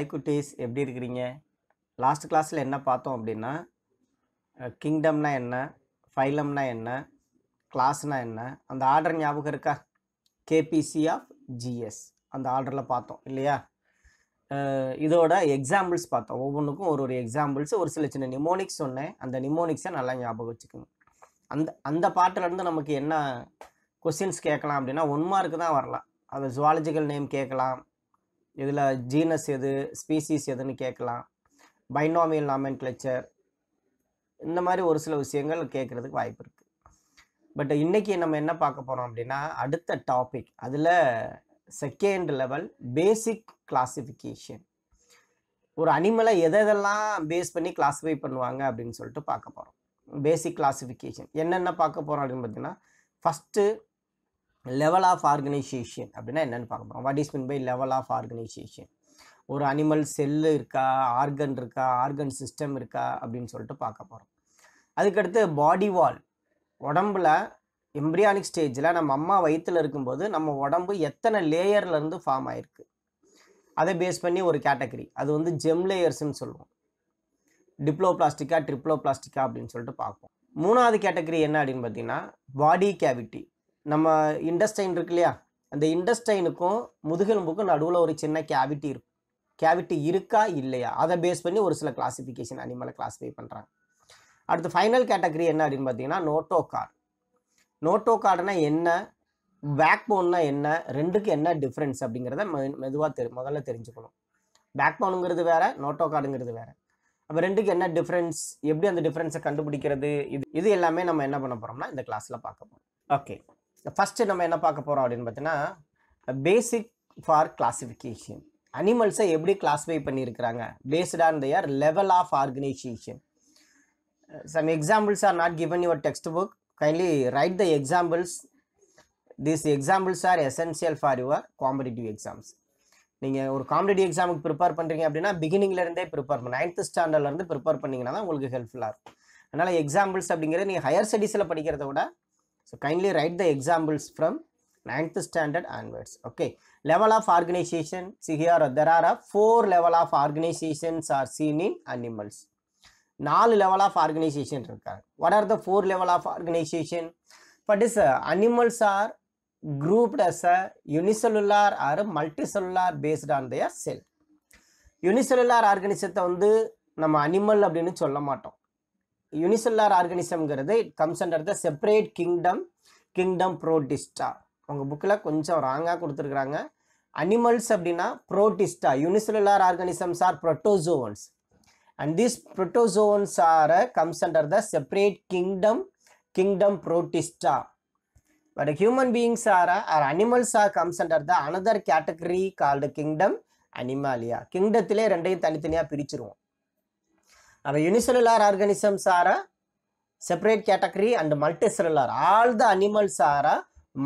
Hi குட்டீஸ் எப்படி இருக்கிறீங்க லாஸ்ட் கிளாஸில் என்ன பார்த்தோம் அப்படின்னா கிங்டம்னா என்ன ஃபைலம்னா என்ன கிளாஸ்னா என்ன அந்த ஆர்டர் ஞாபகம் இருக்கா கேபிசி ஆஃப் ஜிஎஸ் அந்த ஆர்டரில் பார்த்தோம் இல்லையா இதோட எக்ஸாம்பிள்ஸ் பார்த்தோம் ஒவ்வொன்றுக்கும் ஒரு ஒரு எக்ஸாம்பிள்ஸ் ஒரு சில சின்ன நிமோனிக்ஸ் சொன்னேன் அந்த நிமோனிக்ஸை நல்லா ஞாபகம் வச்சுக்கோங்க அந்த அந்த பாட்டிலேருந்து நமக்கு என்ன கொஸ்டின்ஸ் கேட்கலாம் அப்படின்னா ஒன் மார்க்கு தான் வரலாம் அது ஜுவாலஜிக்கல் நேம் கேட்கலாம் இதில் ஜீனஸ் எது ஸ்பீசிஸ் எதுன்னு கேட்கலாம் பைனாமியல் நாமன் கிளச்சர் இந்த மாதிரி ஒரு சில விஷயங்கள் கேட்குறதுக்கு வாய்ப்பு இருக்குது பட் இன்றைக்கி நம்ம என்ன பார்க்க போகிறோம் அப்படின்னா அடுத்த டாபிக் அதில் செகண்ட் லெவல் பேசிக் கிளாஸிஃபிகேஷன் ஒரு அனிமலை எதை எதெல்லாம் பேஸ் பண்ணி கிளாஸிஃபை பண்ணுவாங்க அப்படின்னு சொல்லிட்டு பார்க்க போகிறோம் பேசிக் கிளாஸிஃபிகேஷன் என்னென்ன பார்க்க போகிறோம் அப்படின்னு பார்த்தீங்கன்னா ஃபஸ்ட்டு லெவல் ஆஃப் ஆர்கனைசேஷன் அப்படின்னா என்னென்னு பார்க்க போகிறோம் what is mean by level of organisation ஒரு அனிமல் செல்லு இருக்கா ஆர்கன் இருக்கா ஆர்கன் சிஸ்டம் இருக்கா அப்படின்னு சொல்லிட்டு பார்க்க போகிறோம் அதுக்கடுத்து பாடி வால் உடம்பில் எம்ப்ரியானிக் ஸ்டேஜில் நம்ம அம்மா வயிற்றில் இருக்கும்போது நம்ம உடம்பு எத்தனை லேயர்லேருந்து ஃபார்ம் ஆகிருக்கு அதை பேஸ் பண்ணி ஒரு கேட்டகரி அது வந்து ஜெம் லேயர்ஸ்னு சொல்லுவோம் டிப்ளோ பிளாஸ்டிக்கா ட்ரிப்ளோ பிளாஸ்டிக்கா அப்படின்னு சொல்லிட்டு பார்ப்போம் மூணாவது கேட்டகரி என்ன அப்படின்னு பார்த்தீங்கன்னா பாடி கேவிட்டி நம்ம இண்டஸ்டைன் இருக்கு இல்லையா அந்த இண்டஸ்டைனுக்கும் முதுகெலும்புக்கும் நடுவில் ஒரு சின்ன கேவிட்டி இருக்கும் கேவிட்டி இருக்கா இல்லையா அதை பேஸ் பண்ணி ஒரு சில கிளாஸிஃபிகேஷன் அனிமலை கிளாஸிஃபை பண்ணுறாங்க அடுத்து ஃபைனல் கேட்டகரி என்ன அப்படின்னு பார்த்தீங்கன்னா நோட்டோ கார்டு நோட்டோ கார்டுனா என்ன பேக் போன்னா என்ன ரெண்டுக்கு என்ன டிஃப்ரென்ஸ் அப்படிங்கிறத மெதுவாக தெரி முதல்ல தெரிஞ்சுக்கணும் பேக் போனுங்கிறது வேறு நோட்டோ கார்டுங்கிறது வேற அப்போ ரெண்டுக்கு என்ன டிஃப்ரென்ஸ் எப்படி அந்த டிஃப்ரென்ஸை கண்டுபிடிக்கிறது இது இது எல்லாமே நம்ம என்ன பண்ண போகிறோம்னா இந்த கிளாஸில் பார்க்க போகிறோம் ஓகே ஃபஸ்ட்டு நம்ம என்ன பார்க்க போகிறோம் அப்படின்னு பார்த்தீங்கன்னா பேசிக் ஃபார் கிளாஸிஃபிகேஷன் அனிமல்ஸை எப்படி கிளாஸிஃபை பண்ணியிருக்கிறாங்க based on their level of organisation some examples are not given your textbook kindly write the examples these examples are essential for your competitive exams நீங்கள் ஒரு காம்படிட்டிவ் எக்ஸாமுக்கு ப்ரிப்பேர் பண்ணுறீங்க அப்படின்னா பிகினிங்லேருந்தே prepare பண்ண ninth ஸ்டாண்டர்ட்லேருந்து prepare பண்ணிங்கன்னா தான் உங்களுக்கு ஹெல்ப்ஃபுல்லாக இருக்கும் அதனால் எக்ஸாம்பிள்ஸ் அப்படிங்கிறது நீங்கள் ஹையர் ஸ்டடீஸில் படிக்கிறத விட So kindly write the examples from 9th standard onwards. Okay. Level of organization. See here there are four level of organizations are seen in animals. நாலு level of organization what are the four level of organization but is uh, animals are grouped as a unicellular or a multicellular based on their cell unicellular organism வந்து நம்ம animal அப்படின்னு சொல்ல மாட்டோம் unicellular ஆர்கனிசம்ங்கிறது it comes under the separate kingdom kingdom Protista உங்கள் புக்கில் கொஞ்சம் ராங்காக கொடுத்துருக்குறாங்க அனிமல்ஸ் அப்படின்னா Protista unicellular organisms are protozoans and these protozoans are comes under the separate kingdom kingdom Protista but human beings are are animals are comes under the another category called kingdom Animalia கிங்டத்திலே ரெண்டையும் தனித்தனியாக பிரிச்சிருவோம் அப்போ unicellular organisms are separate category and multicellular all the animals are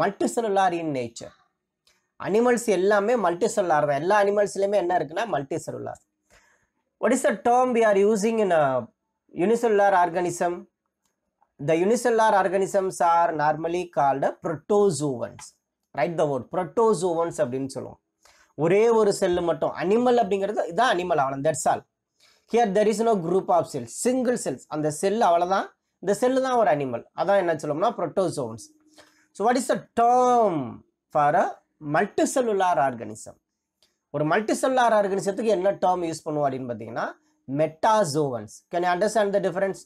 multicellular in nature animals எல்லாமே multicellular தான் எல்லா அனிமல்ஸ்லையுமே என்ன இருக்குன்னா multicellular what is the term we are using in a organism the the organisms are normally normally called protozoans right the word protozoans அப்படின்னு சொல்லுவோம் ஒரே ஒரு செல்லு மட்டும் அனிமல் அப்படிங்கிறது இதுதான் அனிமல் அவ்வளோ that's all here there is no group of cells single cells அந்த cell அவ்வளோதான் இந்த செல்லு தான் ஒரு அனிமல் அதான் என்ன சொல்லணும்னா protozoans so what is the term for a multicellular organism ஒரு செல்லுலார் ஆர்கனிசத்துக்கு என்ன டேர்ம் யூஸ் பண்ணுவோம் அப்படின்னு பார்த்தீங்கன்னா metazoans can understand the difference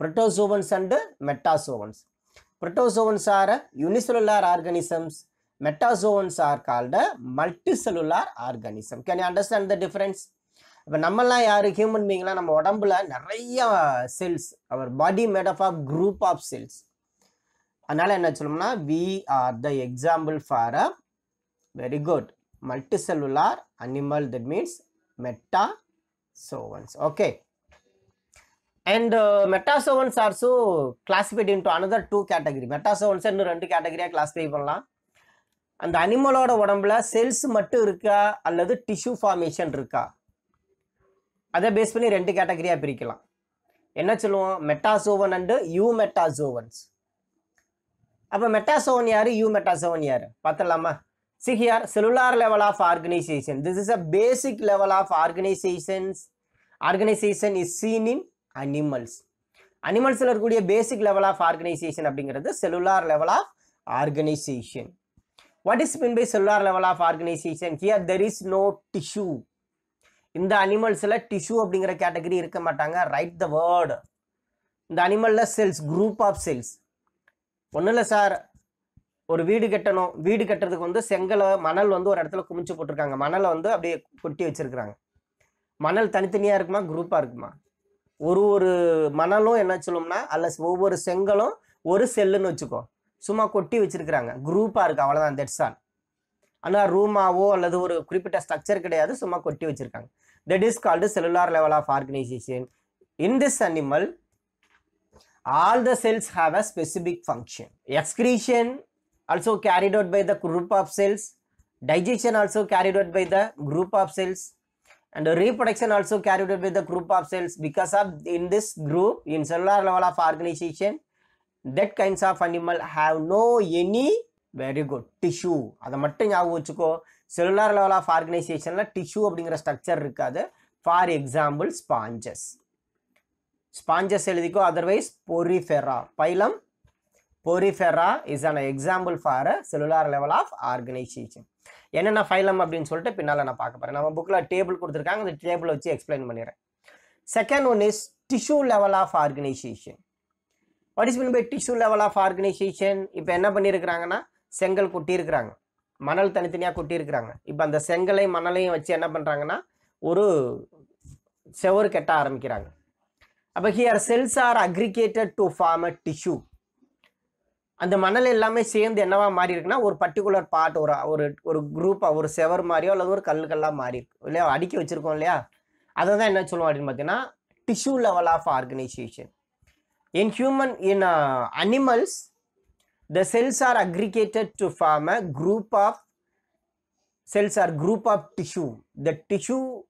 protozoans and metazoans protozoans are unicellular organisms metazoans are called multicellular organism can you understand the difference இப்போ நம்மலாம் யார் human பீங்லாம் நம்ம உடம்புல நிறைய cells our body made of of group of cells அதனால் என்ன சொல்லணும்னா we are the example for a very good multicellular animal that means metazoans okay and metazoans also classified to another two category metazoans இன்னும் ரெண்டு கேட்டகரியாக classify பண்ணலாம் அந்த அனிமலோட உடம்புல cells மட்டும் இருக்கா அல்லது டிஷ்யூ ஃபார்மேஷன் இருக்கா அதை பேஸ் பண்ணி ரெண்டு கேட்டகரியாக பிரிக்கலாம் என்ன சொல்லுவோம் மெட்டாசோவன் அண்டு யூ மெட்டாசோவன்ஸ் அப்போ மெட்டாசோவன் யார் யூ மெட்டாசோவன் யார் பார்த்தலாமா சிஹியார் here cellular level of organisation this is a basic level of organisations organisation is seen in animals அனிமல்ஸில் இருக்கக்கூடிய பேசிக் லெவல் ஆஃப் ஆர்கனைசேஷன் அப்படிங்கிறது cellular level of organisation what is mean by cellular level of organisation here there is no tissue இந்த அனிமல்ஸில் tissue அப்படிங்கிற category இருக்க மாட்டாங்க right the word இந்த அனிமலில் செல்ஸ் குரூப் ஆஃப் செல்ஸ் ஒன்றும் இல்லை சார் ஒரு வீடு கட்டணும் வீடு கட்டுறதுக்கு வந்து செங்கலை மணல் வந்து ஒரு இடத்துல குமிச்சு போட்டிருக்காங்க மணலை வந்து அப்படியே கொட்டி வச்சுருக்குறாங்க மணல் தனித்தனியாக இருக்குமா குரூப்பாக இருக்குமா ஒரு ஒரு மணலும் என்ன சொல்லும்னா அல்ல ஒவ்வொரு செங்கலும் ஒரு செல்லுன்னு வச்சுக்கோ சும்மா கொட்டி வச்சுருக்குறாங்க குரூப்பாக இருக்குது அவ்வளோதான் தெட்ஸ் ஆல் ஆனால் ரூமாவோ அல்லது ஒரு குறிப்பிட்ட ஸ்ட்ரக்சர் கிடையாது சும்மா கொட்டி வச்சுருக்காங்க that is called cellular level of organization in this animal all the cells have a specific function excretion also carried out by the group of cells digestion also carried out by the group of cells and reproduction also carried out by the group of cells because of in this group in cellular level of organization that kinds of animal have no any very good tissue அதை மட்டும் ஞாபகம் வச்சுக்கோ cellular level of ஆர்கனைசேஷனில் tissue அப்படிங்கிற structure இருக்காது for example sponges sponges எழுதிக்கோ otherwise porifera phylum porifera is an example for a cellular level of organization என்னென்ன phylum அப்படின்னு சொல்லிட்டு பின்னால் நான் பார்க்க போகிறேன் நம்ம புக்கில் டேபிள் கொடுத்துருக்காங்க அந்த டேபிள் வச்சு எக்ஸ்பிளைன் பண்ணிடுறேன் second one is tissue level of organisation what is mean by tissue level of organization இப்போ என்ன பண்ணியிருக்கிறாங்கன்னா செங்கல் கொட்டியிருக்கிறாங்க மணல் தனித்தனியாக கொட்டியிருக்கிறாங்க இப்போ அந்த செங்கலை மணலையும் வச்சு என்ன பண்ணுறாங்கன்னா ஒரு செவர் கெட்ட ஆரம்பிக்கிறாங்க அப்போ here cells are aggregated to form a tissue அந்த மணல் எல்லாமே சேர்ந்து என்னவா மாறி இருக்குன்னா ஒரு பர்டிகுலர் பார்ட் ஒரு ஒரு ஒரு குரூப்பாக ஒரு செவர் மாதிரியோ அல்லது ஒரு கல் கல்லாக மாறி இருக்கு இல்லையா அடுக்கி வச்சுருக்கோம் இல்லையா அதை தான் என்ன சொல்லுவோம் அப்படின்னு பார்த்தீங்கன்னா tissue level of organization in human in animals The cells are aggregated to form a group of cells are group of tissue. The tissue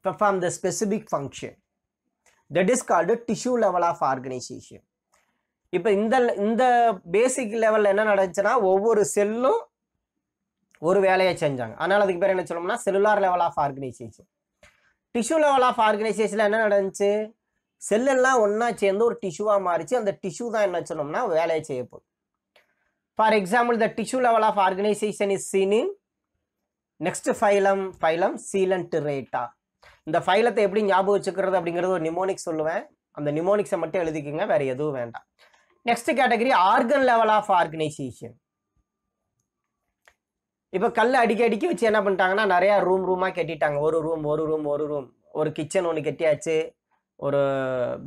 perform the specific function. That is called tissue level of organization. இப்போ இந்த இந்த பேசிக் லெவலில் என்ன நடந்துச்சுன்னா ஒவ்வொரு செல்லும் ஒரு வேலையை செஞ்சாங்க அதனால் அதுக்கு பேர் என்ன சொல்லணும்னா cellular level of organization tissue level of ஆர்கனைசேஷனில் என்ன நடந்துச்சு செல்லெல்லாம் ஒன்றா சேர்ந்து ஒரு டிஷ்யூவாக மாறிச்சு அந்த டிஷ்யூ தான் என்ன சொல்லணும்னா வேலையை செய்ய for example the tissue level of organization is seen in next phylum, phylum sealant rata. இந்த ஃபைலத்தை எப்படி ஞாபகம் வச்சுக்கிறது அப்படிங்கிறது ஒரு நிமோனிக் சொல்லுவேன் அந்த நிமோனிக்ஸை மட்டும் எழுதிக்கோங்க வேற எதுவும் வேண்டாம் next category organ level of organization இப்போ கல் அடிக்க அடிக்க வச்சு என்ன பண்ணிட்டாங்கன்னா நிறையா ரூம் ரூமாக கட்டிட்டாங்க ஒரு ரூம் ஒரு ரூம் ஒரு ரூம் ஒரு கிச்சன் ஒன்று கட்டியாச்சு ஒரு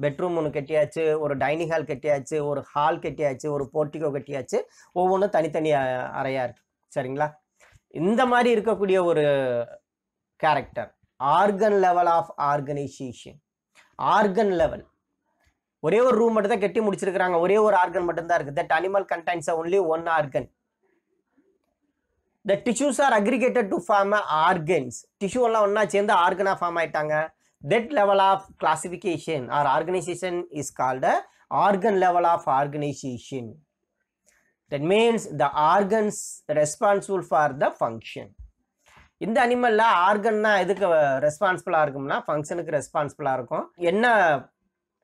பெட்ரூம் ஒன்று கட்டியாச்சு ஒரு டைனிங் ஹால் கட்டியாச்சு ஒரு ஹால் கட்டியாச்சு ஒரு போர்ட்டிகோ கட்டியாச்சு ஒவ்வொன்றும் தனித்தனி அறையாக இருக்குது சரிங்களா இந்த மாதிரி இருக்கக்கூடிய ஒரு character organ level of organisation organ level ஒரே ஒரு ரூம் மட்டும் தான் கட்டி முடிச்சிருக்கிறாங்க ஒரே ஒரு ஆர்கன் மட்டும்தான் இருக்குது that animal contains only one organ the tissues are aggregated to form organs tissue எல்லாம் ஒன்றா சேர்ந்து ஆர்கனாக ஃபார்ம் ஆயிட்டாங்க that level of classification or organization is called a organ level of organization that means the organs responsible for the function இந்த அனிமலில் ஆர்கன்னா எதுக்கு ரெஸ்பான்சிபிளாக இருக்கும்னா ஃபங்க்ஷனுக்கு ரெஸ்பான்சிபிளாக இருக்கும் என்ன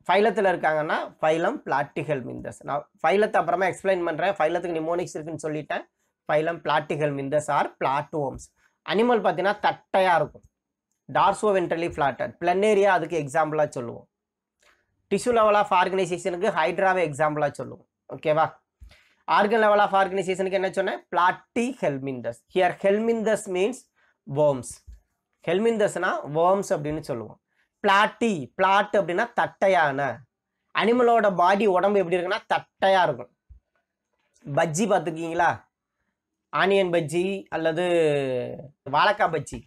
ஃபைலத்தில் இருக்காங்கன்னா ஃபைலம் பிளாட்டிகல் மிந்தஸ் நான் ஃபைலத்தை அப்புறமா எக்ஸ்பிளைன் பண்ணுறேன் ஃபைலத்துக்கு நிமோனிக்ஸ் இருக்குன்னு சொல்லிட்டேன் phylum platyhelminthes or flatworms animal பார்த்தீங்கன்னா தட்டையாக இருக்கும் டார்சோ வென்ட்ரலி ஃப்ளாட்டட் பிளன்னேரியா அதுக்கு எக்ஸாம்பிளாக சொல்லுவோம் டிஷ்யூ லெவல் ஆஃப் ஆர்கனைசேஷனுக்கு ஹைட்ராவை எக்ஸாம்பிளாக சொல்லுவோம் ஓகேவா ஆர்கன் லெவல் ஆஃப் ஆர்கனைசேஷனுக்கு என்ன சொன்னேன் platyhelminthes here helminthes means worms ஹெல்மிந்தஸ்னா வேர்ம்ஸ் அப்படின்னு சொல்லுவோம் பிளாட்டி பிளாட் அப்படின்னா தட்டையான அனிமலோட பாடி உடம்பு எப்படி இருக்குன்னா தட்டையாக இருக்கும் பஜ்ஜி பார்த்துருக்கீங்களா ஆனியன் பஜ்ஜி அல்லது வாழைக்காய் பஜ்ஜி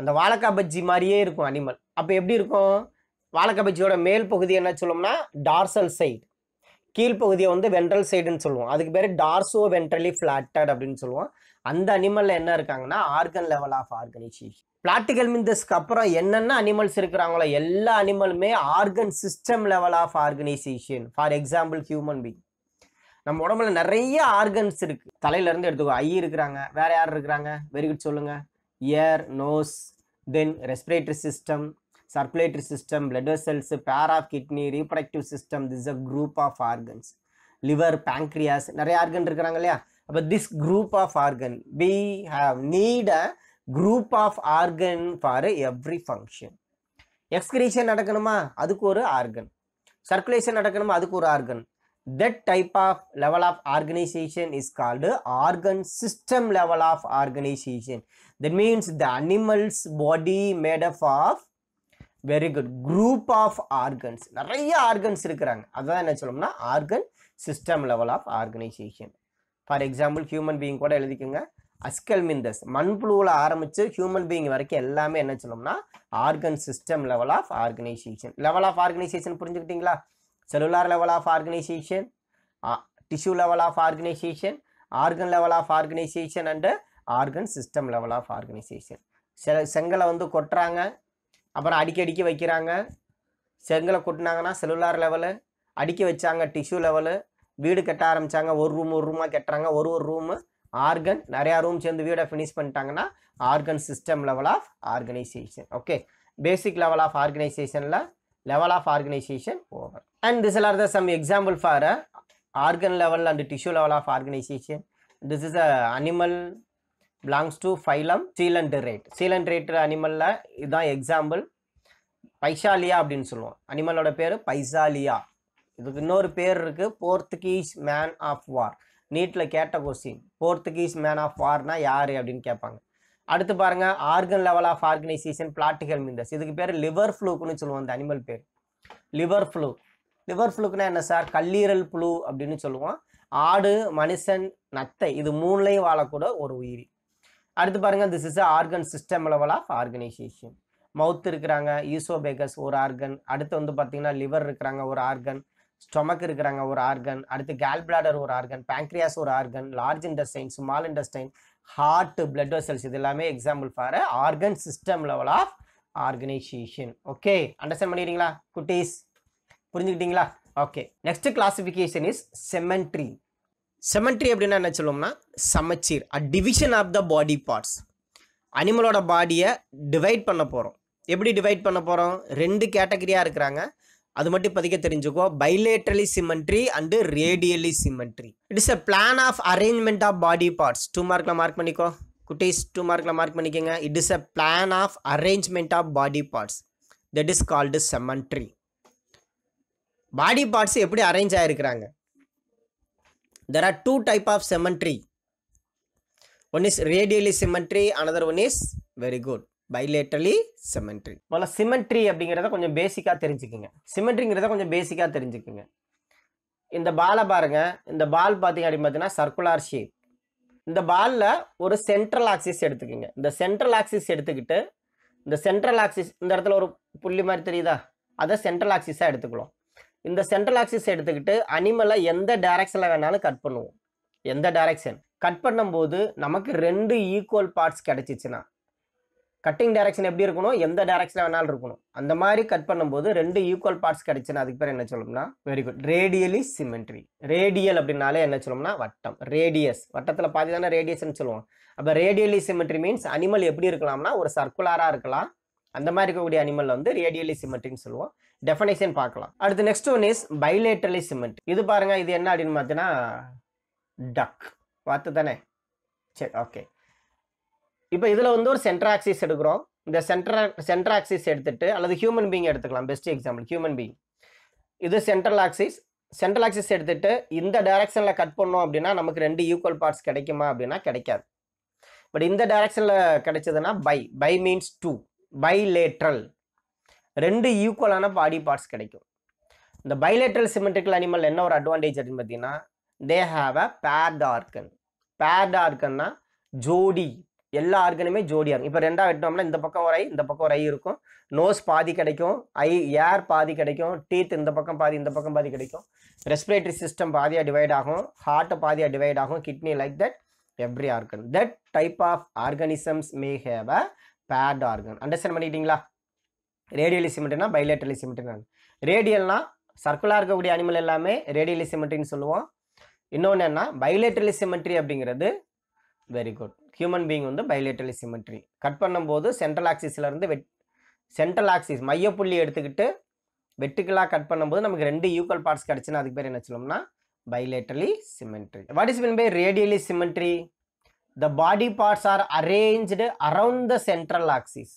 அந்த வாழைக்காய் பஜ்ஜி மாதிரியே இருக்கும் அனிமல் அப்போ எப்படி இருக்கும் வாழைக்காய் பஜ்ஜியோட மேல் பகுதி என்ன சொல்லுவோம்னா டார்சல் சைடு கீழ்ப்பகுதியை வந்து வென்ட்ரல் சைடுன்னு சொல்லுவோம் அதுக்கு பேர் டார்சோ வென்ட்ரலி ஃபிளாட்டட் அப்படின்னு சொல்லுவோம் அந்த அனிமலில் என்ன இருக்காங்கன்னா ஆர்கன் லெவல் ஆஃப் ஆர்கனைசேஷன் பிளாட்டிக்கல் மிந்தஸ்க்கு அப்புறம் என்னென்ன அனிமல்ஸ் இருக்கிறாங்களோ எல்லா அனிமலுமே organ system level of organization for example human being நம்ம உடம்புல நிறைய ஆர்கன்ஸ் இருக்குது தலையிலேருந்து எடுத்துக்கோ ஐ இருக்கிறாங்க வேற யார் இருக்கிறாங்க வெரி குட் சொல்லுங்கள் ear nose then respiratory system circulatory system blood vessels pair of kidney reproductive system this a group of organs liver pancreas நிறைய ஆர்கன் இருக்கிறாங்க இல்லையா அப்போ this group of organ we have need a group of organ for every function excretion நடக்கணுமா அதுக்கு ஒரு organ circulation நடக்கணுமா அதுக்கு ஒரு organ that type of level of organization is called organ system level of organisation that means the animal's body made up of very good group of organs நிறைய organs இருக்கிறாங்க அதான் என்ன சொல்லணும்னா organ system level of organization for example human being கூட எழுதிக்கோங்க அஸ்கல் மிந்தஸ் மண்புழுவில் ஆரம்பித்து human being வரைக்கும் எல்லாமே என்ன சொல்லணும்னா organ system level of organization level of organization புரிஞ்சுக்கிட்டீங்களா cellular level of organization tissue level of organisation organ level of organization and organ system level of organization செ செங்கலை வந்து கொட்டுறாங்க அப்புறம் அடிக்க அடிக்க வைக்கிறாங்க செங்கலை கொட்டினாங்கன்னா செல்லுலார் லெவலு அடிக்க வச்சாங்க டிஷ்யூ லெவலு வீடு கட்ட ஆரம்பித்தாங்க ஒரு ரூம் ஒரு ரூமாக கட்டுறாங்க ஒரு ஒரு ரூமு ஆர்கன் நிறையா ரூம் சேர்ந்து வீடை ஃபினிஷ் பண்ணிட்டாங்கன்னா organ system level of organization okay basic level of ஆர்கனைசேஷனில் level of organization over and this are the some example for organ level and tissue level of organisation this is a animal belongs to phylum coelenterata coelenterata அனிமலில் இதுதான் example பைசாலியா அப்படின்னு சொல்லுவோம் அனிமலோட பேர் பைசாலியா இதுக்கு இன்னொரு பேர் இருக்குது போர்த்துகீஸ் மேன் ஆஃப் வார் நீட்டில் கேட்ட கொஸ்டின் போர்த்துகீஸ் மேன் ஆஃப் வார்னா யார் அப்படின்னு கேட்பாங்க அடுத்து பாருங்க organ level of organization platyhelminthes இதுக்கு பேர் லிவர் ஃப்ளூக்குன்னு சொல்லுவோம் அந்த அனிமல் பேர் லிவர் ஃப்ளூ லிவர் ஃப்ளூக்குன்னா என்ன சார் கல்லீரல் புழு அப்படின்னு சொல்லுவோம் ஆடு மனுஷன் நத்தை இது மூணுலையும் வாழக்கூட ஒரு உயிரி அடுத்து பாருங்கள் this is organ system level of organization mouth இருக்கிறாங்க ஈசோபேகஸ் ஒரு ஆர்கன் அடுத்து வந்து பார்த்தீங்கன்னா லிவர் இருக்கிறாங்க ஒரு ஆர்கன் ஸ்டொமக் இருக்கிறாங்க ஒரு ஆர்கன் அடுத்து கேல்பிளாடர் ஒரு ஆர்கன் பேங்க்ரியாஸ் ஒரு organ large intestine small intestine heart blood vessels இது எல்லாமே example for organ system level of organization okay understand பண்ணிடுறீங்களா குட்டீஸ் புரிஞ்சுக்கிட்டீங்களா okay next classification is symmetry symmetry அப்படின்னா என்ன சொல்லுவோம்னா சமச்சீர் a division of the body parts அனிமலோட பாடியை டிவைட் பண்ண போகிறோம் எப்படி டிவைட் பண்ண போகிறோம் ரெண்டு கேட்டகரியாக இருக்கிறாங்க அது மட்டும் இப்போதைக்கு தெரிஞ்சுக்கோ bilaterally symmetry and radially symmetry it is a plan of arrangement of body parts two மார்க்கில் மார்க் பண்ணிக்கோ குட்டீஸ் டூ மார்க்கில் மார்க் பண்ணிக்கோங்க it is a plan of arrangement of body parts that is called symmetry body parts எப்படி arrange ஆகிருக்கிறாங்க there are two type of symmetry one is radially symmetry another one is very good bilaterally symmetry முதல்ல symmetry அப்படிங்கிறத கொஞ்சம் பேசிக்காக தெரிஞ்சுக்குங்க சிமெண்ட்ரிங்கிறத கொஞ்சம் பேசிக்காக தெரிஞ்சுக்குங்க இந்த பாலை பாருங்க இந்த பால் பார்த்தீங்க அப்படின்னு பார்த்தீங்கன்னா சர்க்குலார் ஷேப் இந்த பாலில் ஒரு சென்ட்ரல் ஆக்சிஸ் எடுத்துக்கோங்க இந்த சென்ட்ரல் ஆக்சிஸ் எடுத்துக்கிட்டு இந்த சென்ட்ரல் ஆக்சிஸ் இந்த இடத்துல ஒரு புள்ளி மாதிரி தெரியுதா அதை சென்ட்ரல் ஆக்சிஸாக எடுத்துக்கலாம் இந்த சென்ட்ரல் ஆக்சிஸ் எடுத்துக்கிட்டு அனிமலை எந்த டேரக்ஷனில் வேணாலும் கட் பண்ணுவோம் எந்த டேரக்ஷன் கட் பண்ணும்போது நமக்கு ரெண்டு ஈக்குவல் பார்ட்ஸ் கிடச்சிச்சின்னா கட்டிங் டைரக்ஷன் எப்படி இருக்கணும் எந்த டைரக்ஷனில் வேணாலும் இருக்கணும் அந்த மாதிரி கட் பண்ணும்போது ரெண்டு ஈக்குவல் பார்ட்ஸ் கிடச்சுன்னா அதுக்கு பேர் என்ன சொல்லணும்னா very good radially symmetry radial அப்படின்னாலே என்ன சொல்லணும்னா வட்டம் ரேடியஸ் வட்டத்தில் பாதி தானே ரேடியஸ்ன்னு சொல்லுவோம் அப்போ ரேடியலி சிமெண்ட்ரி மீன்ஸ் அனிமல் எப்படி இருக்கலாம்னா ஒரு சர்க்குலராக இருக்கலாம் அந்த மாதிரி இருக்கக்கூடிய அனிமல் வந்து ரேடியலி சிமெண்ட்னு சொல்லுவோம் டெஃபனேஷன் பார்க்கலாம் அடுத்து next one is bilaterally symmetry இது பாருங்க இது என்ன அப்படின்னு பார்த்தீங்கன்னா டக் பார்த்து தானே சரி ஓகே இப்போ இதில் வந்து ஒரு சென்ட்ராக்சிஸ் எடுக்கிறோம் இந்த சென்ட்ரா சென்ட்ராக்சிஸ் எடுத்துட்டு அல்லது ஹியூமன் பீயிங் எடுத்துக்கலாம் பெஸ்ட் எக்ஸாம்பிள் ஹியூமன் பீயிங் இது சென்ட்ரல் ஆக்சிஸ் சென்ட்ரல் ஆக்சிஸ் எடுத்துட்டு இந்த டைரக்ஷனில் கட் பண்ணோம் அப்படின்னா நமக்கு ரெண்டு ஈக்குவல் பார்ட்ஸ் கிடைக்குமா அப்படின்னா கிடைக்காது பட் இந்த டைரக்ஷனில் கிடைச்சதுன்னா bi bi means two bilateral ரெண்டு ஈக்குவலான பாடி பார்ட்ஸ் கிடைக்கும் இந்த பைலேட்ரல் சிமெட்ரிக்கல் அனிமல் என்ன ஒரு அட்வான்டேஜ் அப்படின்னு பார்த்தீங்கன்னா they have a paired organ paired ஆர்கன்னா ஜோடி எல்லா ஆர்கனுமே ஜோடியாக இருக்கும் இப்போ ரெண்டாக வெட்டினோம்னா இந்த பக்கம் ஒரு ஐ இந்த பக்கம் ஒரு ஐ இருக்கும் நோஸ் பாதி கிடைக்கும் ஐ ஏர் பாதி கிடைக்கும் டீத் இந்த பக்கம் பாதி இந்த பக்கம் பாதி கிடைக்கும் ரெஸ்பிரேட்டரி சிஸ்டம் பாதியாக டிவைட் ஆகும் ஹார்ட்டை பாதியாக டிவைட் ஆகும் kidney like that every organ that type of organisms may have a paired organ understand பண்ணிக்கிட்டீங்களா ரேடியலி சிமெண்ட்னா பைலேட்டரலி சிமெண்ட்னு ரேடியல்னா சர்க்குலாக இருக்கக்கூடிய அனிமல் எல்லாமே ரேடியலி சிமெண்ட்ரின்னு சொல்லுவோம் இன்னொன்று என்ன பைலேட்டலி சிமெண்ட்ரி அப்படிங்கிறது வெரி குட் ஹியூமன் பீங் வந்து பைலேட்டலி சிமெண்ட்ரி கட் பண்ணும்போது சென்ட்ரல் ஆக்சிஸ்லேருந்து வெட் சென்ட்ரல் ஆக்சிஸ் மையப்புள்ளி எடுத்துக்கிட்டு வெட்டுக்களாக கட் பண்ணும்போது நமக்கு ரெண்டு யூக்கல் பார்ட்ஸ் கிடச்சுன்னா அதுக்கு பேர் என்ன சொல்லணும்னா bilaterally symmetry what is mean by radially symmetry the body parts are arranged around the central axis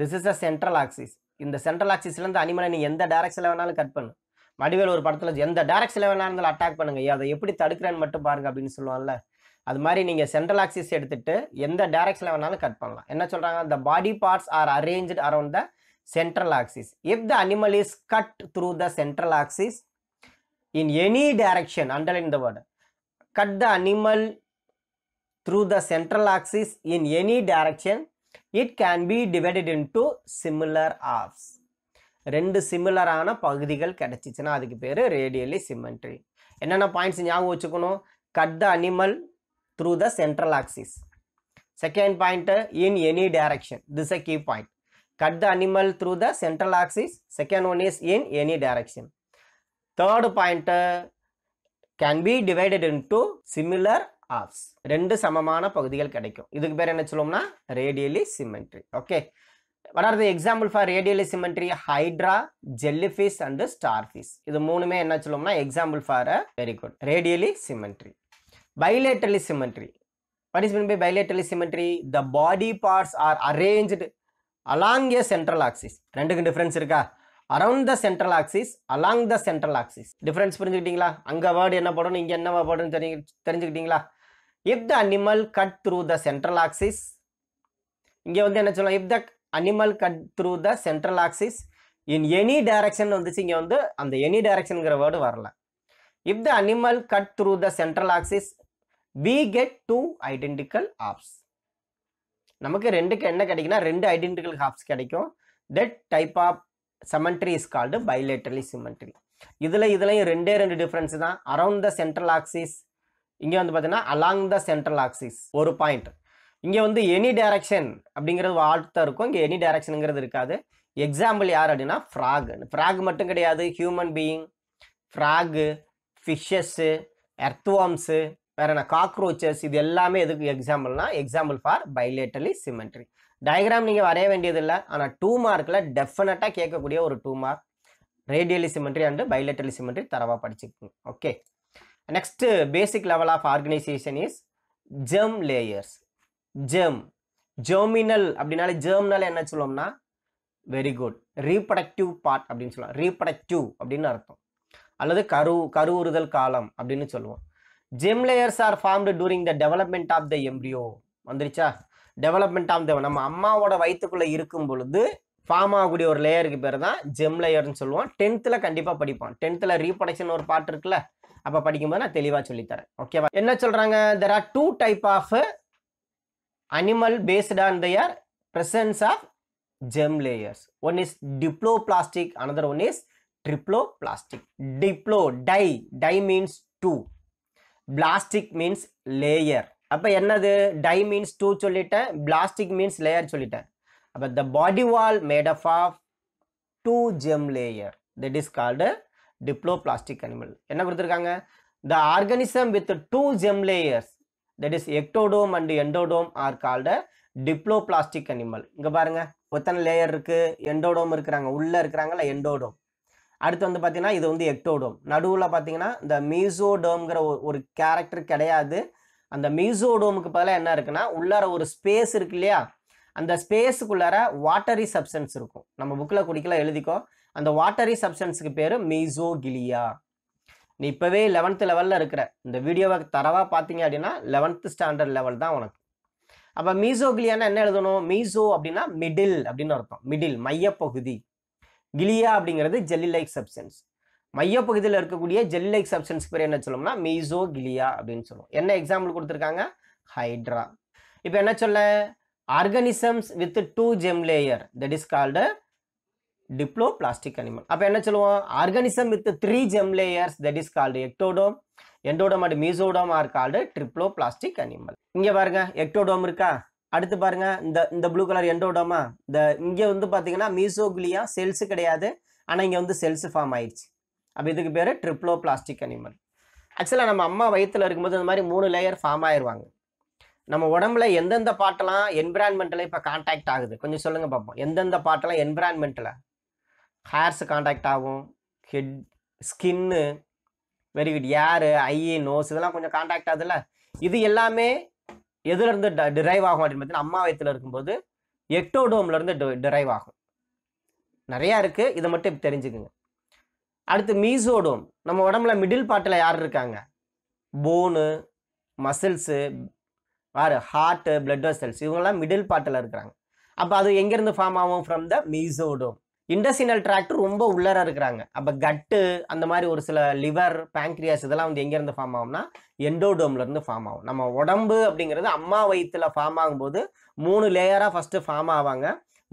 this is the central axis இந்த சென்ட்ரல் ஆக்சிஸ்லேருந்து அனிமலை நீ எந்த டைரக்ஷனில் வேணாலும் கட் பண்ணு வடிவேல் ஒரு படத்தில் எந்த டைரக்ஷனில் வேணாலும் அட்டாக் பண்ணுங்க அதை எப்படி தடுக்கிறேன்னு மட்டும் பாருங்க அப்படின்னு சொல்லுவாங்கல்ல அது மாதிரி நீங்கள் சென்ட்ரல் ஆக்சிஸ் எடுத்துட்டு எந்த டைரக்ஷனில் வேணாலும் கட் பண்ணலாம் என்ன சொல்கிறாங்க the body parts are arranged around the central axis if the animal is cut through the central axis in any direction under in the word cut the animal through the central axis in any direction, it can be divided into similar halves. ரெண்டு சிமிலரான பகுதிகள் கிடைச்சிச்சுன்னா அதுக்கு பேர் radially symmetry என்னென்ன points ஞாபகம் வச்சுக்கணும் cut the animal through the central axis second point in any direction this a key point cut the animal through the central axis second one is in any direction third point can be divided in into similar halves ரெண்டு சமமான பகுதிகள் கிடைக்கும் இதுக்கு பேர் என்ன சொல்லுவோம்னா radially symmetry okay what are the example for radially symmetry hydra jellyfish and starfish இது மூணுமே என்ன சொல்லுவோம்னா example for very good radially symmetry bilaterally symmetry what is mean by bilaterally symmetry the body parts are arranged along a central axis ரெண்டுக்கு difference இருக்கா around the central axis along the central axis difference புரிஞ்சுக்கிட்டீங்களா அங்கே word என்ன போடணும் இங்கே என்ன போடணும் தெரிஞ்சு தெரிஞ்சுக்கிட்டீங்களா if the animal cut through the central axis இங்கே வந்து என்ன சொல்லலாம் if the animal cut through the central axis in any direction வந்துச்சு இங்கே வந்து அந்த எனி டைரக்ஷனுங்கிற வேர்டு வரல if the animal cut through the central axis we get two identical halves நமக்கு ரெண்டுக்கு என்ன கிடைக்குன்னா ரெண்டு ஐடென்டிக்கல் ஹாப்ஸ் கிடைக்கும் that type of symmetry is called bilaterally symmetry இதில் இதுலையும் ரெண்டே ரெண்டு டிஃப்ரென்ஸ் தான் அரவுண்ட் த சென்ட்ரல் ஆக்சிஸ் இங்கே வந்து பார்த்தீங்கன்னா அலாங் த சென்ட்ரல் ஆக்சிஸ் ஒரு பாயிண்ட் இங்கே வந்து எனி டைரக்ஷன் அப்படிங்கிறது வாழ்த்தாக இருக்கும் இங்கே எனி டைரக்ஷனுங்கிறது இருக்காது எக்ஸாம்பிள் யார் அப்படின்னா ஃப்ராக் ஃப்ராக் மட்டும் கிடையாது human being frog fishes earthworms வேற என்ன காக்ரோச்சஸ் இது எல்லாமே எதுக்கு எக்ஸாம்பிள்னா example for bilaterally symmetry diagram நீங்கள் வரைய வேண்டியதில்லை ஆனால் டூ மார்க்கில் டெஃபினட்டாக கேட்கக்கூடிய ஒரு two mark radially symmetry and bilaterally symmetry தரவாக படிச்சுக்கோங்க okay next basic level of organization is germ layers germ germinal அப்படின்னாலே ஜெர்மினல் என்ன சொல்லுவோம்னா வெரி குட் ரீப்ரடக்டிவ் பார்ட் அப்படின்னு சொல்லலாம் ரீப்ரடக்டிவ் அப்படின்னு அர்த்தம் அல்லது கரு கருவுறுதல் காலம் அப்படின்னு சொல்லுவோம் germ layers are formed during the development of the embryo வந்துருச்சா டெவலப்மெண்ட் ஆஃப் த நம்ம அம்மாவோட வயிற்றுக்குள்ளே இருக்கும் பொழுது ஃபார்ம் ஆகக்கூடிய ஒரு லேயருக்கு பேர் தான் ஜெம் லேயர்னு சொல்லுவோம் டென்த்தில் கண்டிப்பாக படிப்பான் டென்த்தில் ரீப்ரடக்ஷன் ஒரு பாட்டு இருக்குல்ல அப்போ படிக்கும்போது நான் தெளிவாக சொல்லித்தரேன் ஓகேவா என்ன சொல்கிறாங்க there are two type of animal based on their germ layers one is diploblastic another one is triploblastic diplo di di means two blastic means layer அப்போ என்னது டை மீன்ஸ் டூ சொல்லிட்டேன் blastic means layer சொல்லிட்டேன் அப்போ the body wall made up of two germ layer that is called diploblastic animal என்ன கொடுத்துருக்காங்க the organism with two germ layers that is ectoderm and எண்டோடோம் R called diploblastic animal இங்கே பாருங்க ஒத்தனை layer இருக்கு எண்டோடோம் இருக்கிறாங்க உள்ளே இருக்கிறாங்கல்ல எண்டோடோம் அடுத்து வந்து பார்த்தீங்கன்னா இது வந்து எக்டோடோம் நடுவில் பார்த்தீங்கன்னா இந்த மீசோடோம்ங்கிற ஒரு கேரக்டர் கிடையாது அந்த மீசோடோமுக்கு பதிலாக என்ன இருக்குன்னா உள்ளார ஒரு ஸ்பேஸ் இருக்கு இல்லையா அந்த ஸ்பேஸுக்குள்ளார வாட்டரி சப்ஸ்டன்ஸ் இருக்கும் நம்ம புக்கில் குடிக்கலாம் எழுதிக்கோ அந்த வாட்டரி சப்ஸ்டன்ஸுக்கு பேர் மீசோகிலியா நீ இப்போவே லெவன்த்து லெவலில் இருக்கிற இந்த வீடியோவை தரவாக பார்த்தீங்க அப்படின்னா லெவன்த்து ஸ்டாண்டர்ட் லெவல் தான் உனக்கு அப்போ மீசோகிலியானா என்ன எழுதணும் மீசோ அப்படின்னா மிடில் அப்படின்னு அர்த்தம் மிடில் மையப்பகுதி கிலியா அப்படிங்கிறது ஜெல்லி லைக் சப்ஸ்டன்ஸ் மையப்பகுதியில் இருக்கக்கூடிய ஜெல்லி லைக் சப்ஸ்டன்ஸ் பேர் என்ன சொல்லணும்னா மீசோ கிலியா அப்படின்னு சொல்லுவோம் என்ன எக்ஸாம்பிள் கொடுத்துருக்காங்க ஹைட்ரா இப்போ என்ன சொல்ல organisms with two germ layer that is called diploblastic animal அப்போ என்ன சொல்லுவோம் organism with three germ layers that is called ectoderm endoderm and mesoderm are called triploblastic animal இங்கே பாருங்க எக்டோடோம் இருக்கா அடுத்து பாருங்க இந்த இந்த ப்ளூ கலர் எண்டோடோமா இந்த இங்கே வந்து பார்த்தீங்கன்னா மீசோகுலியா செல்ஸ் கிடையாது ஆனால் இங்கே வந்து செல்ஸ் ஃபார்ம் ஆயிடுச்சு அப்போ இதுக்கு பேர் ட்ரிப்ளோ பிளாஸ்டிக் அனிமல் ஆக்சுவலாக நம்ம அம்மா வயிற்றில் இருக்கும்போது இந்த மாதிரி மூணு லேயர் ஃபார்ம் ஆயிடுவாங்க நம்ம உடம்புல எந்தெந்த பாட்டெல்லாம் என்விரான்மெண்ட்டில் இப்போ கான்டாக்ட் ஆகுது கொஞ்சம் சொல்லுங்கள் பார்ப்போம் எந்தெந்த பாட்டெல்லாம் என்விரான்மெண்ட்டில் ஹேர்ஸ் காண்டாக்ட் ஆகும் head skin very good ear eye nose இதெல்லாம் கொஞ்சம் காண்டாக்ட் ஆகுதுல்ல இது எல்லாமே எதுலேருந்து ட டிரைவ் ஆகும் அப்படின்னு பார்த்தீங்கன்னா அம்மா வயத்தில் இருக்கும்போது எக்டோடோம்லேருந்து டி டிரைவ் ஆகும் நிறையா இருக்குது இதை மட்டும் தெரிஞ்சுக்குங்க அடுத்து மீசோடோம் நம்ம உடம்புல மிடில் பார்ட்டில் யார் இருக்காங்க போனு மசில்ஸு வேறு ஹார்ட்டு பிளட் வெசல்ஸ் இவங்கெல்லாம் மிடில் பார்ட்டில் இருக்கிறாங்க அப்போ அது எங்கேருந்து ஃபார்ம் ஆகும் ஃப்ரம் த மீசோடோம் இண்டஸ்டினல் ட்ராக்ட் ரொம்ப உள்ளர இருக்கிறாங்க அப்போ கட்டு அந்த மாதிரி ஒரு சில லிவர் பேங்க்ரியாஸ் இதெல்லாம் வந்து எங்கேருந்து ஃபார்ம் ஆகும்னா எண்டோடோம்லேருந்து ஃபார்ம் ஆகும் நம்ம உடம்பு அப்படிங்கிறது அம்மா வயிற்றுல ஃபார்ம் ஆகும்போது மூணு லேயராக ஃபஸ்ட்டு ஃபார்ம் ஆவாங்க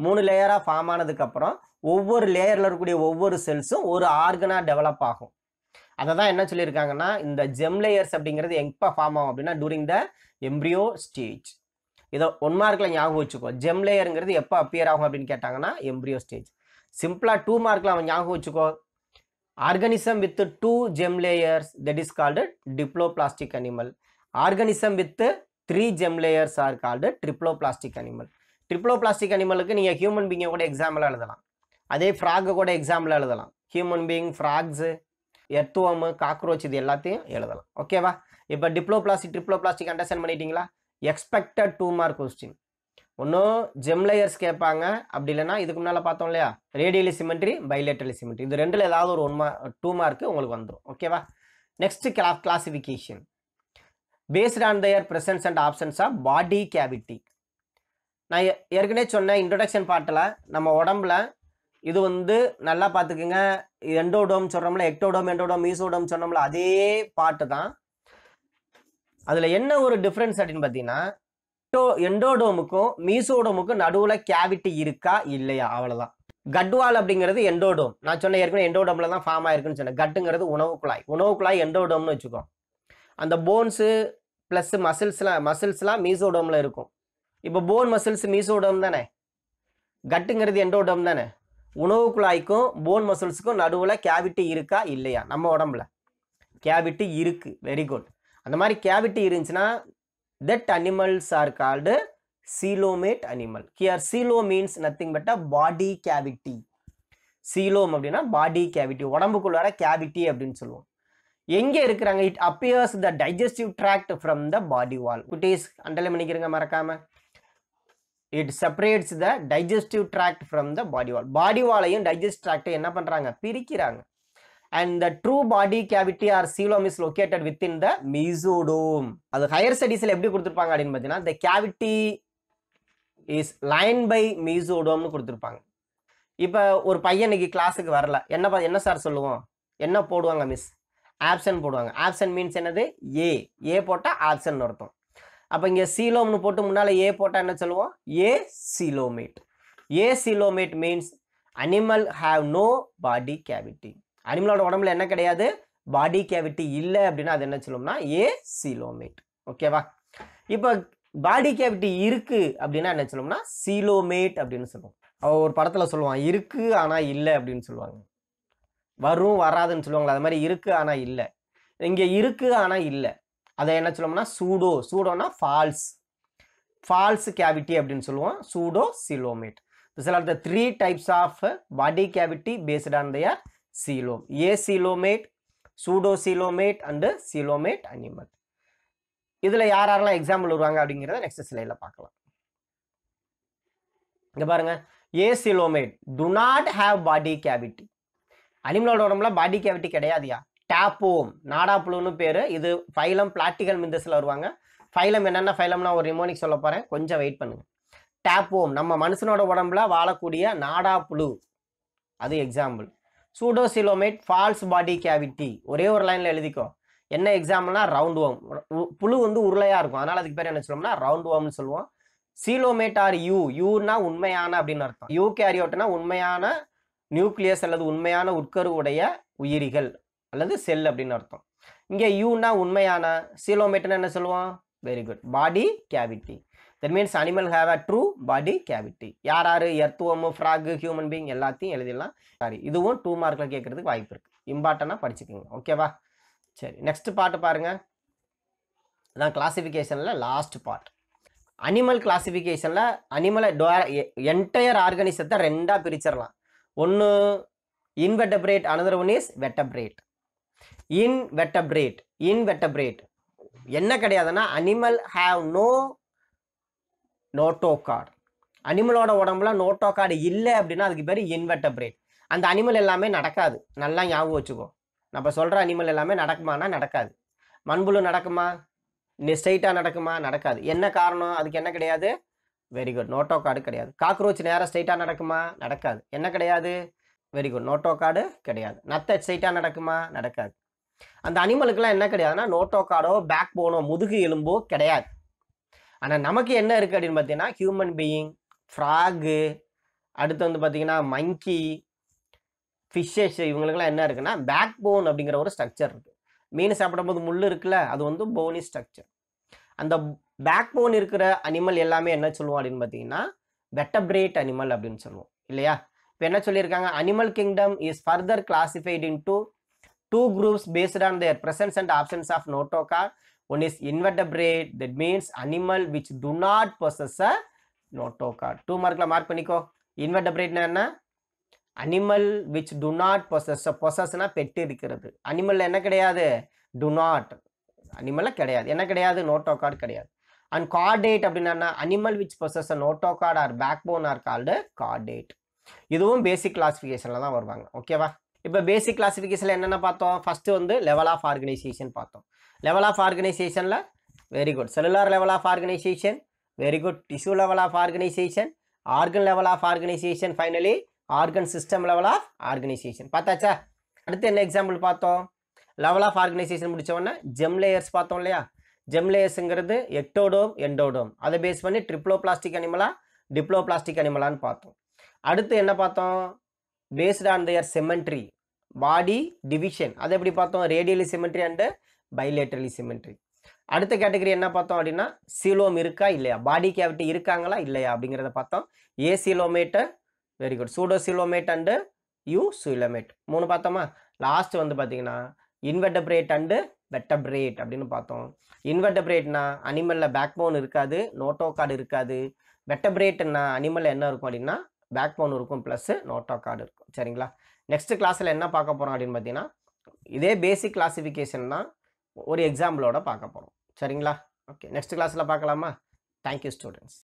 மூணு லேயராக ஃபார்ம் ஆனதுக்கப்புறம் ஒவ்வொரு லேயரில் இருக்கக்கூடிய ஒவ்வொரு செல்ஸும் ஒரு ஆர்கனாக டெவலப் ஆகும் அதை தான் என்ன சொல்லியிருக்காங்கன்னா இந்த ஜெம் லேயர்ஸ் அப்படிங்கிறது எப்போ ஃபார்ம் ஆகும் அப்படின்னா டூரிங் த எம்ப்ரியோ ஸ்டேஜ் இதை ஒன் மார்க்கில் ஞாபகம் வச்சுக்கோ ஜெம் லேயருங்கிறது எப்போ அப்பியர் ஆகும் அப்படின்னு கேட்டாங்கன்னா எம்ப்ரியோ ஸ்டேஜ் சிம்பிளாக டூ மார்க்கில் அவன் ஞாபகம் வச்சுக்கோ organism with two germ layers that is called diploblastic animal organism with three germ layers are called plastic animal triploblastic அனிமலுக்கு நீங்கள் ஹியூமன் பீங்கை கூட எக்ஸாம்பிள் எழுதலாம் அதே ஃப்ராகை கூட எக்ஸாம்பிள் எழுதலாம் human being frogs earthworm cockroach இது எல்லாத்தையும் எழுதலாம் ஓகேவா இப்போ diploblastic triploblastic understand பண்ணிட்டீங்களா எக்ஸ்பெக்டட் டூ மார்க் கொஸ்டின் ஒன்றும் ஜெம் லேயர்ஸ் கேட்பாங்க அப்படி இல்லைன்னா இதுக்கு முன்னால் பார்த்தோம் இல்லையா ரேடியலி சிமெண்ட்ரி பைலேட்டரலி சிமெண்ட்ரி இது ரெண்டில் ஏதாவது ஒரு ஒன் மா டூ மார்க்கு உங்களுக்கு வந்துடும் ஓகேவா நெக்ஸ்ட் கிளா classification based on their presence and absence of body cavity நான் ஏற்கனவே சொன்னேன் இன்ட்ரொடக்ஷன் பாட்டில் நம்ம உடம்புல இது வந்து நல்லா பார்த்துக்குங்க எண்டோடோம் சொல்கிறோம்ல எக்டோடோம் எண்டோடோம் மீசோடோம் சொன்னோம்ல அதே பாட்டு தான் அதில் என்ன ஒரு டிஃப்ரென்ஸ் அப்படின்னு பார்த்தீங்கன்னா எக்டோ எண்டோடோமுக்கும் மீசோடோமுக்கும் நடுவில் கேவிட்டி இருக்கா இல்லையா அவ்வளோதான் கட்வால் அப்படிங்கிறது எண்டோடோம் நான் சொன்ன ஏற்கனவே எண்டோடோம்ல தான் ஃபார்ம் ஆயிருக்குன்னு சொன்னேன் கட்டுங்கிறது உணவு குழாய் உணவு குழாய் எண்டோடோம்னு வச்சுக்கோம் அந்த போன்ஸு ப்ளஸ் மசில்ஸ்லாம் மசில்ஸ்லாம் மீசோடோமில் இருக்கும் இப்போ போன் மசில்ஸ் மீசோடோம் தானே கட்டுங்கிறது எண்டோடோம் தானே உணவு குழாய்க்கும் போன் மசில்ஸுக்கும் நடுவில் கேவிட்டி இருக்கா இல்லையா நம்ம உடம்புல கேவிட்டி இருக்குது வெரி குட் அந்த மாதிரி கேவிட்டி இருந்துச்சுன்னா That animals are called coelomate animal. Here coelo means nothing but a body cavity. Coelom அப்படின்னா பாடி கேவிட்டி உடம்புக்குள்ளார கேவிட்டி அப்படின்னு சொல்லுவோம் எங்கே இருக்கிறாங்க it appears the digestive tract from the body wall குட்டீஸ் அண்டலை பண்ணிக்கிறங்க மறக்காம it separates the digestive tract from the body wall body வாலையும் டைஜஸ்ட் ட்ராக்டை என்ன பண்ணுறாங்க பிரிக்கிறாங்க and the true body cavity or coelom is located within the mesodome அது ஹையர் ஸ்டடீஸ்ல எப்படி கொடுத்திருப்பாங்க அப்படின்னு பார்த்தீங்கன்னா the cavity is lined by mesodomeனு கொடுத்திருப்பாங்க இப்போ ஒரு பையன் இன்னைக்கு கிளாஸுக்கு வரல என்ன என்ன சார் சொல்லுவோம் என்ன போடுவாங்க மிஸ் ஆப்சன் போடுவாங்க ஆப்சன் மீன்ஸ் என்னது ஏ ஏ போட்டால் ஆப்சன் அர்த்தம் அப்போ இங்கே சீலோம்னு போட்டு முன்னால் ஏ போட்டால் என்ன சொல்லுவோம் A coelomate A coelomate means animal have no body cavity அனிமலோட உடம்புல என்ன கிடையாது பாடி கேவிட்டி இல்லை அப்படின்னா அது என்ன சொல்லும்னா ஏ சீலோமேட் ஓகேவா இப்போ பாடி கேவிட்டி இருக்கு அப்படின்னா என்ன சொல்லுவோம்னா சீலோமேட் அப்படின்னு சொல்லுவோம் ஒரு படத்தில் சொல்லுவான் இருக்கு ஆனால் இல்லை அப்படின்னு சொல்லுவாங்க வரும் வராதுன்னு சொல்லுவாங்களா அது மாதிரி இருக்கு ஆனால் இல்லை இங்கே இருக்கு ஆனால் இல்லை அதை என்ன சொல்லுவோம்னா சூடோ சூடோனா ஃபால்ஸ் ஃபால்ஸ் கேவிட்டி அப்படின்னு சொல்லுவோம் சூடோ சிலோமேட் சில are the three types of body cavity based their A coelomate pseudo coelomate and coelomate animal இதில் யார் யாரெல்லாம் எக்ஸாம்பிள் வருவாங்க அப்படிங்கிறத நெக்ஸ்ட் சிலையில பார்க்கலாம் இங்க பாருங்க A coelomate do not have body cavity அனிமலோட உடம்புல பாடி கேவிட்டி கிடையாதுயா டேப்போம் நாடாப்புழுன்னு பேர் இது ஃபைலம் பிளாட்டிக்கல் மிந்தஸில் வருவாங்க ஃபைலம் என்னென்ன ஃபைலம்னா ஒரு ரிமோனிக் சொல்ல போகிறேன் கொஞ்சம் வெயிட் பண்ணுங்க டேப்போம் நம்ம மனுஷனோட உடம்புல வாழக்கூடிய நாடாப்புழு அது example pseudocoelomate false body cavity ஒரே ஒரு லைனில் எழுதிக்கும் என்ன எக்ஸாம்பிள்னா ரவுண்ட் ஓம் புழு வந்து உருளையாக இருக்கும் அதனால் அதுக்கு பேர் என்ன சொல்லுவோம்னா ரவுண்ட் ஓம்னு சொல்லுவோம் சீலோமேட் ஆர் யூ யூனா உண்மையான அப்படின்னு அர்த்தம் யூ கேரியோட்னா உண்மையான நியூக்ளியஸ் அல்லது உண்மையான உட்கருவுடைய உயிரிகள் அல்லது செல் அப்படின்னு அர்த்தம் இங்கே யூனா உண்மையான சீலோமேட்னா என்ன சொல்லுவோம் very good body cavity that means animal have a true body cavity யார் யார் எர்த்துவம் ஃப்ராக் ஹியூமன் பீயிங் எல்லாத்தையும் எழுதிடலாம் சாரி இதுவும் டூ மார்க்கில் கேட்கறதுக்கு வாய்ப்பு இருக்குது இம்பார்ட்டண்ட்டாக படிச்சுக்கோங்க ஓகேவா சரி நெக்ஸ்ட் பாட்டு பாருங்கள் அதான் கிளாசிஃபிகேஷனில் லாஸ்ட் பார்ட் அனிமல் கிளாசிஃபிகேஷனில் அனிமலை டோ என்டையர் ஆர்கனிசத்தை ரெண்டாக பிரிச்சிடலாம் ஒன்று invertebrate another one is vertebrate invertebrate invertebrate என்ன கிடையாதுன்னா animal have no notochord அனிமலோட உடம்புல நோட்டோ கார்டு இல்லை அப்படின்னா அதுக்கு பேர் இன்வெர்டபிரேட் அந்த அனிமல் எல்லாமே நடக்காது நல்லா ஞாபகம் வச்சுக்கோ நம்ம சொல்கிற அனிமல் எல்லாமே நடக்குமானா நடக்காது மண்புழு நடக்குமா ஸ்ட்ரைட்டாக நடக்குமா நடக்காது என்ன காரணம் அதுக்கு என்ன கிடையாது வெரி குட் நோட்டோ கார்டு கிடையாது காக்ரோச் நேராக ஸ்ட்ரைட்டாக நடக்குமா நடக்காது என்ன கிடையாது வெரி குட் நோட்டோ கார்டு கிடையாது நத்த ஸ்ட்ரைட்டாக நடக்குமா நடக்காது அந்த அனிமலுக்கெல்லாம் என்ன கிடையாதுன்னா நோட்டோ கார்டோ பேக் போனோ முதுகு எலும்போ கிடையாது ஆனால் நமக்கு என்ன இருக்குது அப்படின்னு பார்த்தீங்கன்னா ஹியூமன் பீயிங் ஃப்ராகு அடுத்து வந்து பார்த்தீங்கன்னா மங்கி ஃபிஷ்ஷஸ் இவங்களுக்கெல்லாம் என்ன இருக்குன்னா பேக் போன் அப்படிங்கிற ஒரு ஸ்ட்ரக்சர் இருக்குது மீன் சாப்பிடும்போது முள் இருக்குல்ல அது வந்து போனி ஸ்ட்ரக்சர் அந்த பேக் போன் இருக்கிற அனிமல் எல்லாமே என்ன சொல்லுவோம் அப்படின்னு பார்த்தீங்கன்னா வெட்டப்ரேட் அனிமல் அப்படின்னு சொல்லுவோம் இல்லையா இப்போ என்ன சொல்லியிருக்காங்க animal kingdom is further classified into two groups based on their presence and absence of நோட்டோகா One is invertebrate, that means animal which do not possess a notochord. Two markla mark paniko. invertebrate na என்ன? animal which do not possess, a possess na petti இருக்கிறது. animal என்ன கிடையாது? do not, animal la கிடையாது, என்ன கிடையாது? notochord கிடையாது. and chordate na அப்படின்னா animal which possess a notochord or backbone are called chordate. இதுவும் basic classificationல தான் வருவாங்க ஓகேவா இப்போ பேசிக் கிளாஸிஃபிகேஷனில் என்னென்ன பார்த்தோம் ஃபஸ்ட்டு வந்து லெவல் ஆஃப் ஆர்கனைசேஷன் பார்த்தோம் லெவல் ஆஃப் ஆர்கனைசேஷனில் very good cellular level of organisation very good tissue level of organisation organ level of organisation finally organ system level of organisation பார்த்தாச்சா அடுத்து என்ன எக்ஸாம்பிள் பார்த்தோம் லெவல் ஆஃப் ஆர்கனைசேஷன் முடித்தவொடனே germ layers பார்த்தோம் இல்லையா germ லேயர்ஸுங்கிறது ectoderm endoderm அதை base பண்ணி ட்ரிப்ளோ பிளாஸ்டிக் அனிமலா டிப்ளோ பிளாஸ்டிக் அனிமலான்னு பார்த்தோம் அடுத்து என்ன பார்த்தோம் based on their symmetry body division அது எப்படி பார்த்தோம் radially symmetry and bilaterally symmetry அடுத்த கேட்டகரி என்ன பார்த்தோம் அப்படின்னா சிலோம் இருக்கா இல்லையா பாடி கேவிட்டி இருக்காங்களா இல்லையா அப்படிங்கிறத பார்த்தோம் A coelomate very good pseudo coelomate and eu coelomate மூணு பார்த்தோமா லாஸ்ட் வந்து பார்த்தீங்கன்னா இன்வெர்டபிரேட் அண்டு வெட்டபிரேட் அப்படின்னு பார்த்தோம் இன்வெர்டபிரேட்னா அனிமலில் பேக் போன் இருக்காது நோட்டோ கார்டு இருக்காது வெட்டபிரேட்னா அனிமலில் என்ன இருக்கும் அப்படின்னா பேக் போன் இருக்கும் ப்ளஸ்ஸு நோட்டோ கார்டு இருக்கும் சரிங்களா நெக்ஸ்ட் கிளாஸில் என்ன பார்க்க போகிறோம் அப்படின்னு பார்த்தீங்கன்னா இதே பேசிக் கிளாஸிஃபிகேஷன் தான் ஒரு எக்ஸாம்பிளோட பார்க்க போகிறோம் சரிங்களா ஓகே நெக்ஸ்ட் கிளாஸில் பார்க்கலாமா தேங்க்யூ ஸ்டூடெண்ட்ஸ்